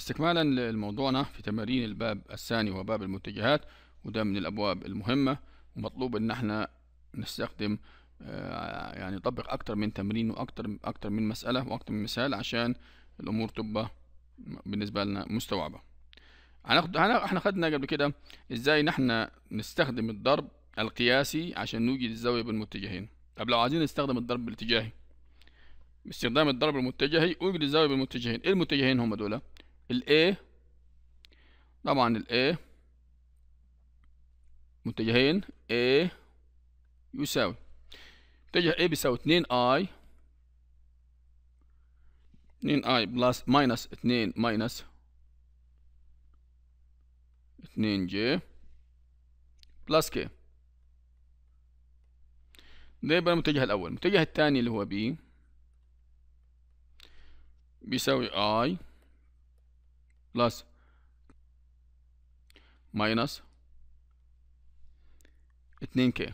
استكمالا لموضوعنا في تمارين الباب الثاني وباب المتجهات وده من الأبواب المهمة ومطلوب إن احنا نستخدم آه، يعني نطبق أكتر من تمرين وأكتر أكتر من مسألة وأكتر من مثال عشان الأمور تبقى بالنسبة لنا مستوعبة هناخد احنا خدنا قبل كده ازاي نحن نستخدم الضرب القياسي عشان نوجد الزاوية بين المتجهين طب لو عايزين نستخدم الضرب الاتجاهي باستخدام الضرب المتجهي اوجد الزاوية بالمتجهين ايه المتجهين هم دول الـ A طبعا الـ A متجهين A يساوي متجه A بيساوي 2i 2i بلس ماينس 2 ماينس 2j بلس k ده يبقى المتجه الأول المتجه الثاني اللي هو B بيساوي i plus minus 2K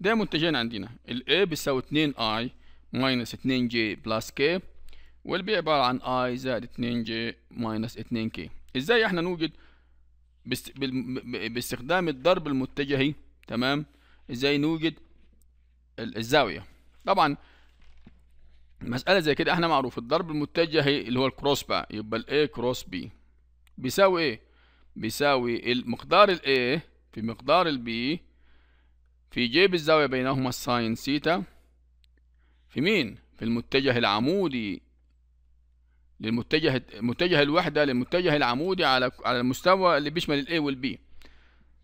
ده منتجين عندنا ال A بيساوي 2I minus 2J plus K والبي عبارة عن I زائد 2J minus 2K ازاي احنا نوجد باستخدام الضرب المتجهي تمام ازاي نوجد الزاوية طبعا مسألة زي كده احنا معروف الضرب المتجه اللي هو الكروس بقى يبقى الاي A كروس B بيساوي ايه؟ بيساوي المقدار الاي A في مقدار البي B في جيب الزاوية بينهما الساين سيتا في مين؟ في المتجه العمودي للمتجه متجه الوحدة للمتجه العمودي على على المستوى اللي بيشمل الاي A B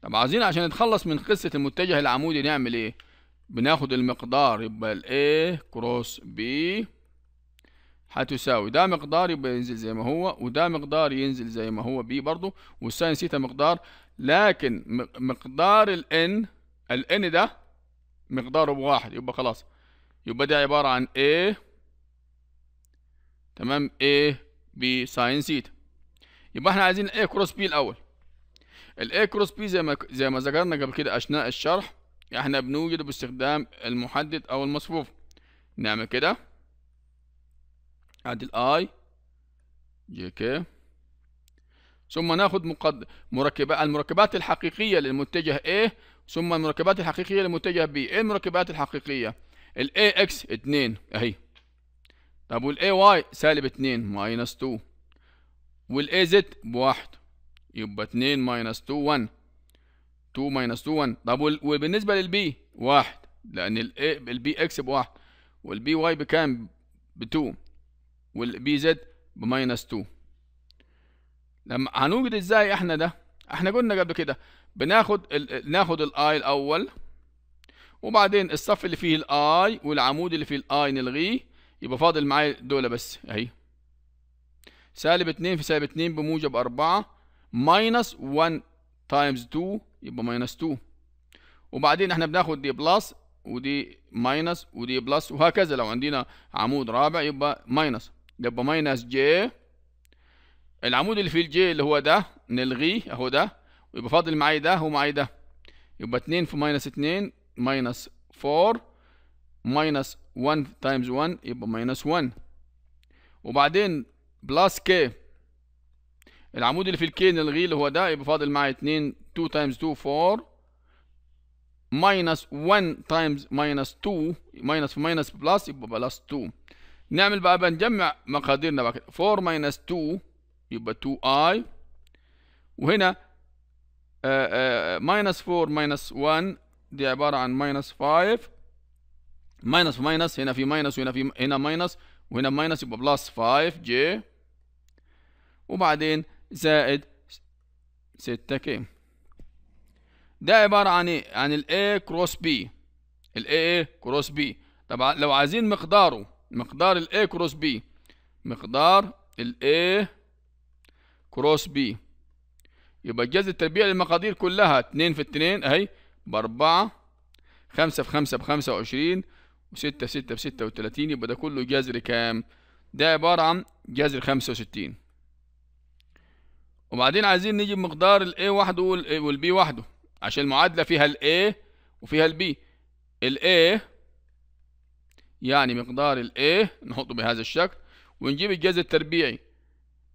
طب عايزين عشان نتخلص من قصة المتجه العمودي نعمل ايه؟ بناخد المقدار يبقى الـ A كروس B هتساوي ده مقدار يبقى ينزل زي ما هو وده مقدار ينزل زي ما هو B برضه والساين سيتا مقدار لكن مقدار الـ N الـ N ده مقداره بواحد يبقى خلاص يبقى ده عبارة عن A تمام A B ساين سيتا يبقى احنا عايزين A كروس B الأول الـ A كروس B زي ما زي ما ذكرنا قبل كده أثناء الشرح يعني احنا بنوجده باستخدام المحدد او المصفوف نعمل كده ادي الاي جي كي ثم ناخد مقد... مركبات المركبات الحقيقيه للمتجه A ثم المركبات الحقيقيه للمتجه B ايه المركبات الحقيقيه ال A X 2 اهي طب وال A Y سالب 2 ماينس 2 وال والاي زد بواحد يبقى 2 ماينس 2 1 2 ماينس 2 1 طب وبالنسبه للبي 1 لان البي اكس بواحد والبي واي بكام ب 2 والبي زد بماينس 2 لما هنوجد ازاي احنا ده احنا قلنا قبل كده بناخد ال ناخد الاي الاول وبعدين الصف اللي فيه الاي والعمود اللي فيه الاي نلغيه يبقى فاضل معايا دول بس اهي سالب 2 في سالب 2 بموجب 4 ماينس 1 تايمز 2 يبقى ماينس 2 وبعدين احنا بناخد دي بلس ودي ماينس ودي بلس وهكذا لو عندنا عمود رابع يبقى ماينس يبقى ماينس جي العمود اللي في الجي اللي هو ده نلغيه اهو ده ويبقى فاضل معايا ده ومعايا ده يبقى 2 في ماينس 2 ماينس 4 ماينس 1 تايمز 1 يبقى ماينس 1 وبعدين بلس كي العمود اللي في الكي نلغيه اللي هو ده يبقى فاضل معايا 2 2 times 2 4 minus 1 times minus 2 minus minus plus يبقى بلس 2 نعمل بقى بنجمع مقاديرنا بقى 4 minus 2 يبقى 2i وهنا آه، آه، minus 4 minus 1 دي عبارة عن minus 5 minus minus هنا في minus وهنا في هنا minus وهنا minus يبقى بلس 5j وبعدين زائد 6 كام ده عبارة عن ايه عن الاي كروس بي الاي كروس بي طبعا لو عايزين مقداره مقدار الاي كروس بي مقدار الاي كروس بي يبقى الجذر التربيع للمقادير كلها اتنين في اتنين اهي باربعة خمسة في خمسة بخمسة وعشرين وستة في ستة بستة وتلاتين يبقى ده كله جذر كام ده عبارة عن جذر خمسة وستين وبعدين عايزين نجيب مقدار الاي وحده والبي وحده عشان المعادلة فيها الـ A وفيها الـ B الـ A يعني مقدار الـ A نحطه بهذا الشكل ونجيب الجذر التربيعي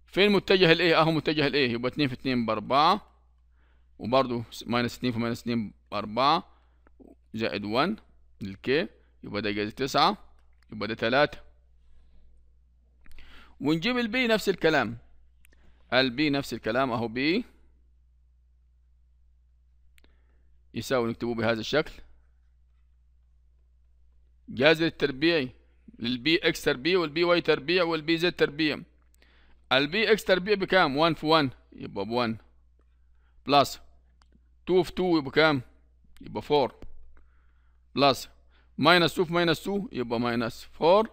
فين متجه الـ A اهو متجه الـ A يبقى 2 في 2 ب 4 وبرضه ماينس 2 في ماينس 2 ب 4 زائد 1 للكي يبقى ده جذر 9 يبقى ده 3 ونجيب الـ B نفس الكلام الـ B نفس الكلام اهو B يساوي نكتبه بهذا الشكل جذر التربيعي للبي اكس تربيع والبي واي تربيع والبي زد تربيع البي اكس تربيع بكام 1 في 1 يبقى ب 1 بلس 2 في 2 يبقى كام يبقى 4 بلس ماينس 2 في ماينس 2 يبقى ماينس 4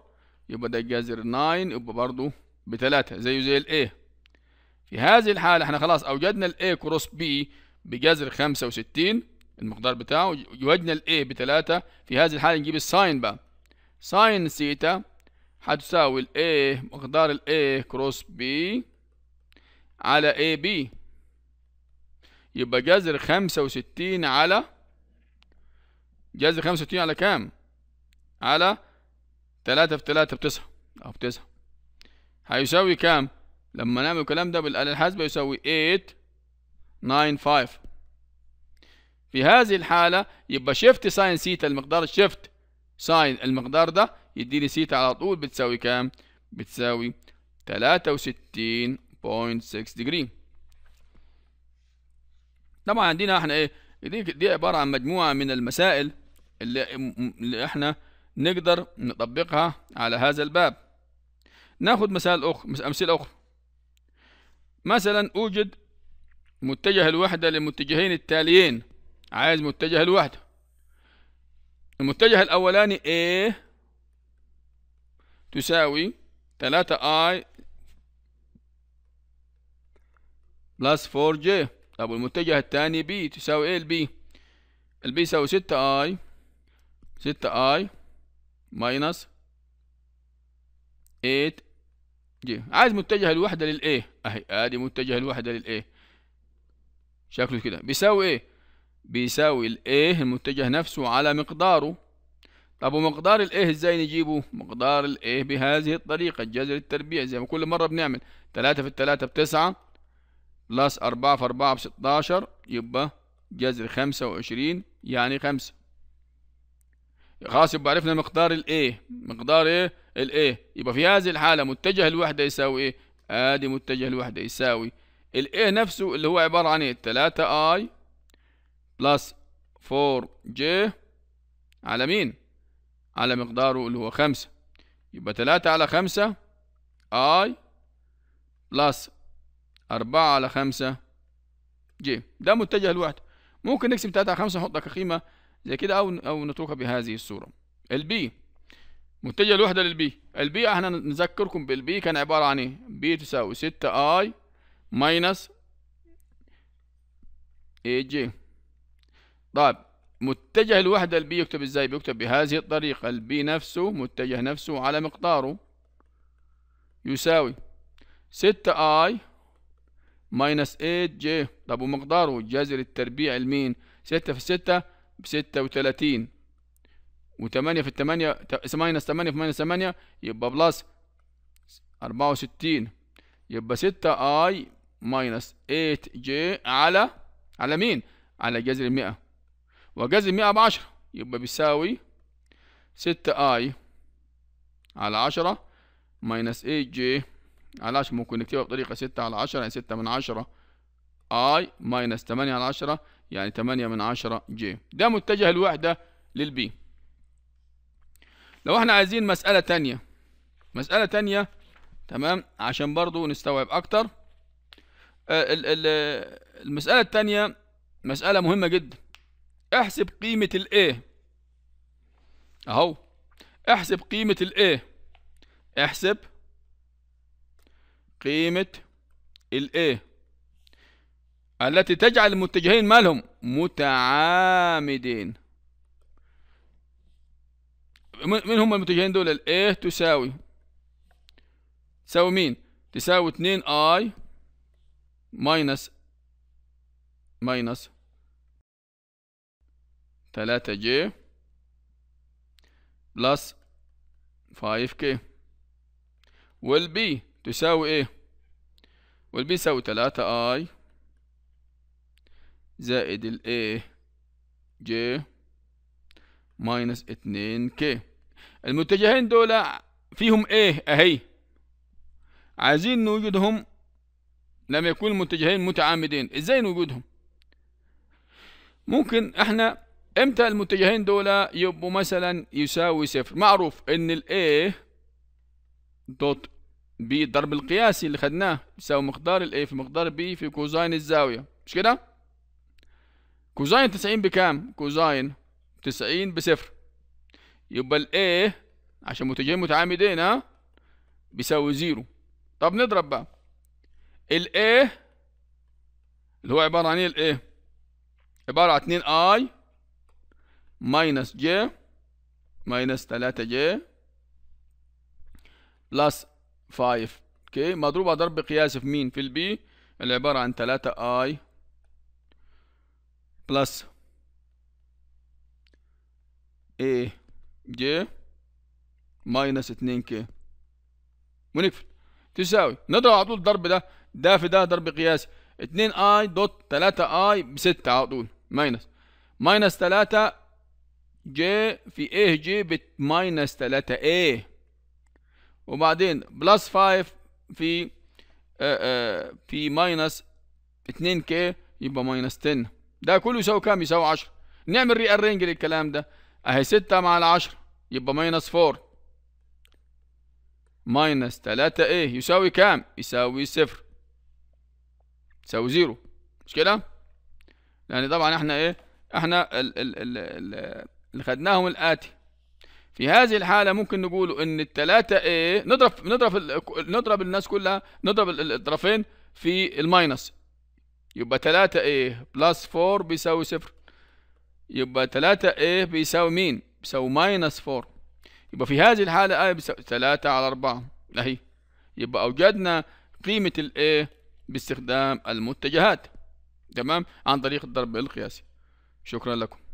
يبقى ده جذر 9 يبقى برضه بتلاتة زيه زي الاي في هذه الحالة احنا خلاص اوجدنا الاي كروس بي بجذر خمسة وستين المقدار بتاعه زوجنا الاي بتلاتة في هذه الحالة نجيب الساين بقى ساين سيتا هتساوي الاي مقدار الاي كروس بي على اي بي يبقى جذر خمسة وستين على جذر خمسة وستين على كام؟ على تلاتة في تلاتة بتسعة أو بتسعة هيساوي كام؟ لما نعمل الكلام ده بالآلة الحاسبة يساوي 8 9 5 في هذه الحالة يبقى شيفت ساين سيتا المقدار شيفت ساين المقدار ده يديني سيتا على طول بتساوي كام؟ بتساوي 63.6 ديجري طبعا عندنا احنا ايه دي, دي عبارة عن مجموعة من المسائل اللي, اللي احنا نقدر نطبقها على هذا الباب ناخد مثال اخر امثله اخرى مثلا اوجد متجه الوحده للمتجهين التاليين عايز متجه لوحده المتجه الأولاني A تساوي 3i بلس 4j طب المتجه الثاني B تساوي ايه B البي B يساوي 6i 6i ماينس 8j عايز متجه الوحدة A اهي ادي متجه الوحدة A شكله كده بيساوي ايه بيساوي الايه المتجه نفسه على مقداره طب ومقدار الايه ازاي نجيبه مقدار الايه بهذه الطريقة الجذر التربيع زي ما كل مرة بنعمل تلاتة في التلاتة بتسعة بلس أربعة في أربعة بستاشر يبقى جذر خمسة وعشرين يعني خمسة خلاص يبقى عرفنا مقدار الايه مقدار ايه الايه يبقى في هذه الحالة متجه الوحدة يساوي ايه ادي متجه الوحدة يساوي الايه نفسه اللي هو عبارة عن ايه 3 اي بلس 4 جي على مين على مقداره اللي هو خمسة يبقى تلاتة على خمسة اي بلس 4 على خمسة جي ده متجه لوحده ممكن نقسم تلاتة على خمسة نحطها كقيمة زي كده أو أو نتركها بهذه الصورة البي متجه لوحده للبي البي احنا نذكركم بالبي كان عبارة عن ايه بي تساوي 6 اي ماينس اي جي طيب متجه الوحدة البي يكتب ازاي بيكتب بهذه الطريقة البي نفسه متجه نفسه على مقداره يساوي ستة اي ماينس 8 جي طب ومقداره جذر التربيع لمين ستة في ستة بستة وتلاتين وتمانية في التمانية ماينس تمانية في ماينس تمانية يبقى بلس أربعة وستين يبقى ستة اي ماينس 8 جي على على مين على جذر المئة وجذر 100 ب 10 يبقى بيساوي 6 اي على 10 ماينس اي جي على 10 ممكن نكتبها بطريقة 6 على 10 يعني 6 من 10 اي ماينس 8 على 10 يعني 8 من 10 جي ده متجه الوحدة للبي لو احنا عايزين مسألة ثانيه مسألة ثانيه تمام عشان برضو نستوعب أكتر آه، المسألة الثانيه مسألة مهمة جدا احسب قيمة الـ A اهو احسب قيمة الـ A احسب قيمة الـ A التي تجعل المتجهين مالهم متعامدين من هم المتجهين دول الـ A تساوي تساوي مين تساوي 2 I ماينس ماينس 3 جي بلس 5 كي والبي تساوي ايه والبي يساوي 3 اي زائد الاي جي ماينس 2 كي المتجهين دول فيهم ايه اهي عايزين نوجدهم لما يكون المتجهين متعامدين ازاي نوجدهم ممكن احنا امتى المتجهين دول يبقوا مثلا يساوي صفر معروف ان ال A دوت B الضرب القياسي اللي خدناه يساوي مقدار ال A في مقدار B في كوزاين الزاوية مش كده كوزاين 90 بكام كوزاين 90 بصفر يبقى ال A عشان متجهين متعامدين ها بيساوي زيرو طب نضرب بقى ال A اللي هو عبارة عن ايه ال A عبارة عن 2 I ماينس جي ماينس 3 جي بلس 5 اوكي مضروبة ضرب قياسي في مين في البي العبارة عن 3 اي بلس اي جي ماينس 2 كي ونقفل تساوي نضرب على طول الضرب ده ده في ده ضرب قياسي 2i دوت 3i ب 6 على طول ماينس ماينس 3 ج في ايه ج ب ماينس تلاتة ايه وبعدين بلس فايف في آه، آه، في ماينس اتنين كي يبقى ماينس تن ده كله يساوي كام يساوي عشرة نعمل ري ارينج للكلام ده اهي ستة مع العشرة يبقى ماينس فور ماينس تلاتة ايه يساوي كام يساوي صفر يساوي زيرو مش كده يعني طبعا احنا ايه احنا ال ال ال, ال, ال اللي خدناهم الآتي في هذه الحالة ممكن نقول إن الثلاثة إيه نضرب نضرب نضرب الناس كلها نضرب الطرفين في الماينس يبقى ثلاثة إيه بلس فور بيساوي صفر يبقى ثلاثة إيه بيساوي مين؟ بيساوي ماينس فور يبقى في هذه الحالة إيه بيساوي ثلاثة على أربعة أهي يبقى أوجدنا قيمة الإيه باستخدام المتجهات تمام عن طريق الضرب القياسي شكرا لكم